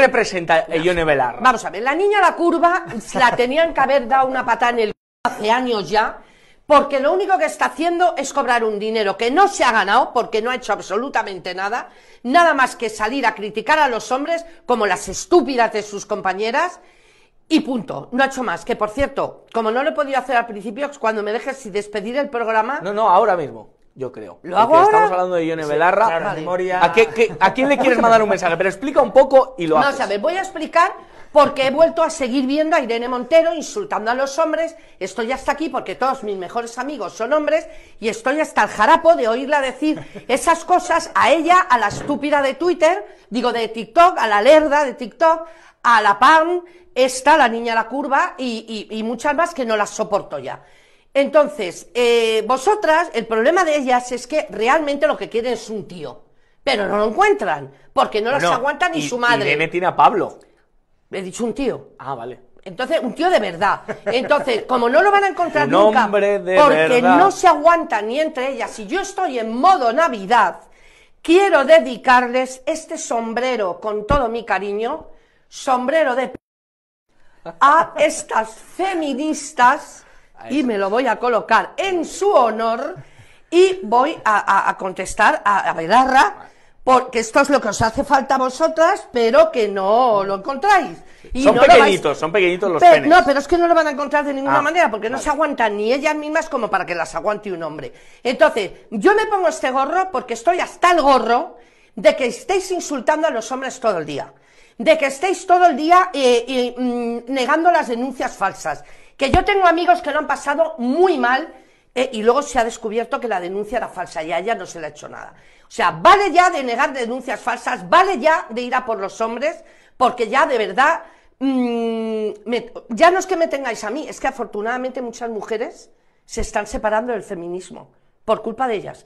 representa el Ione Vamos a ver, la niña la curva la tenían que haber dado una patada en el hace años ya, porque lo único que está haciendo es cobrar un dinero que no se ha ganado porque no ha hecho absolutamente nada, nada más que salir a criticar a los hombres como las estúpidas de sus compañeras y punto, no ha hecho más. Que por cierto, como no lo he podido hacer al principio, cuando me dejes y despedir el programa. No, no, ahora mismo yo creo. ¿Lo Estamos hablando de Ione ¿A, quién le quieres mandar un mensaje? Pero explica un poco y lo haces. o sea, voy a explicar porque he vuelto a seguir viendo a Irene Montero insultando a los hombres. Estoy hasta aquí porque todos mis mejores amigos son hombres y estoy hasta el jarapo de oírla decir esas cosas a ella, a la estúpida de Twitter, digo de TikTok, a la lerda de TikTok, a la PAM, esta, la niña la curva y muchas más que no las soporto ya. Entonces, eh, vosotras, el problema de ellas es que realmente lo que quieren es un tío, pero no lo encuentran, porque no las aguanta ni su madre. Irene tiene a Pablo. He dicho un tío. Ah, vale. Entonces, un tío de verdad. Entonces, como no lo van a encontrar un nunca, de porque no se aguanta ni entre ellas, Y yo estoy en modo Navidad, quiero dedicarles este sombrero con todo mi cariño, sombrero de... a estas feministas y me lo voy a colocar en su honor y voy a, contestar a, a porque esto es lo que os hace falta a vosotras, pero que no lo encontráis. son pequeñitos, son pequeñitos los penes. No, pero es que no lo van a encontrar de ninguna ah, manera, porque no se aguantan ni ellas mismas como para que las aguante un hombre. Entonces, yo me pongo este gorro porque estoy hasta el gorro de que estéis insultando a los hombres todo el día. De que estéis todo el día eh, eh, mm, negando las denuncias falsas, que yo tengo amigos que lo han pasado muy mal eh, y luego se ha descubierto que la denuncia era falsa y a ella no se le ha hecho nada. O sea, vale ya de negar denuncias falsas, vale ya de ir a por los hombres, porque ya de verdad, mm, ya no es que me tengáis a mí, es que afortunadamente muchas mujeres se están separando del feminismo por culpa de ellas.